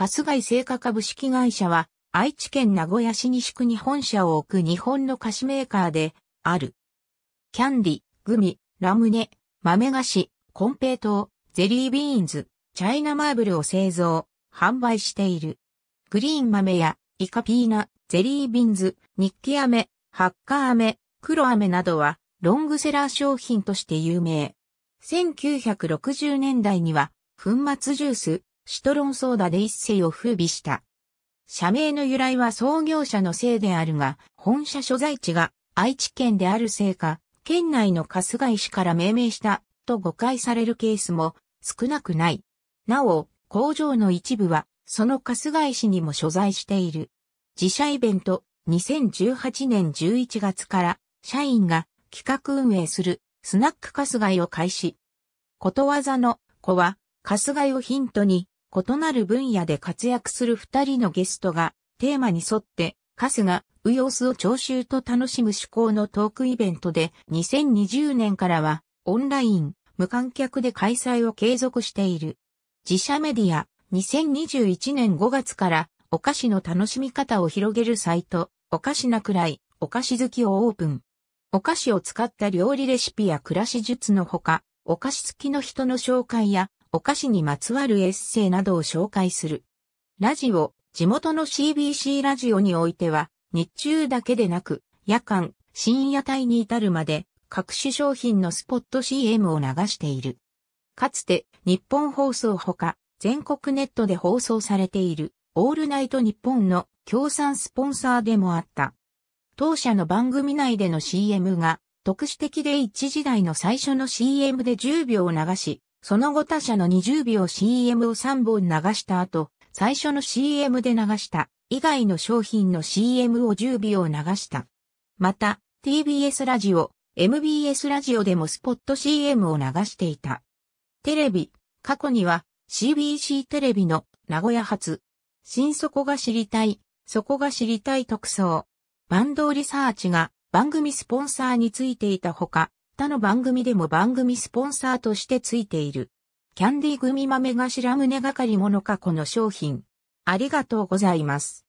春日井製菓株式会社は、愛知県名古屋市西区に本社を置く日本の菓子メーカーで、ある。キャンディ、グミ、ラムネ、豆菓子、コンペイトウ、ゼリービーンズ、チャイナマーブルを製造、販売している。グリーン豆や、イカピーナ、ゼリービーンズ、ニッキ飴、ハッカ飴、黒飴などは、ロングセラー商品として有名。1960年代には、粉末ジュース、シトロンソーダで一世を風靡した。社名の由来は創業者のせいであるが、本社所在地が愛知県であるせいか、県内の春日井市から命名したと誤解されるケースも少なくない。なお、工場の一部はその春日井市にも所在している。自社イベント2018年11月から社員が企画運営するスナック春日井を開始。ことわざの子は春日井をヒントに異なる分野で活躍する二人のゲストが、テーマに沿って、カスが、ウヨスを聴衆と楽しむ趣向のトークイベントで、2020年からは、オンライン、無観客で開催を継続している。自社メディア、2021年5月から、お菓子の楽しみ方を広げるサイト、お菓子なくらい、お菓子好きをオープン。お菓子を使った料理レシピや暮らし術のほか、お菓子好きの人の紹介やお菓子にまつわるエッセイなどを紹介する。ラジオ、地元の CBC ラジオにおいては、日中だけでなく、夜間、深夜帯に至るまで、各種商品のスポット CM を流している。かつて、日本放送ほか、全国ネットで放送されている、オールナイト日本の協賛スポンサーでもあった。当社の番組内での CM が、特殊的で一時代の最初の CM で10秒を流し、その後他社の20秒 CM を3本流した後、最初の CM で流した以外の商品の CM を10秒流した。また、TBS ラジオ、MBS ラジオでもスポット CM を流していた。テレビ、過去には CBC テレビの名古屋発、新底が知りたい、そこが知りたい特装、バンドリサーチが番組スポンサーについていたほか、他の番組でも番組スポンサーとしてついている。キャンディグミ豆頭胸がかりものかこの商品。ありがとうございます。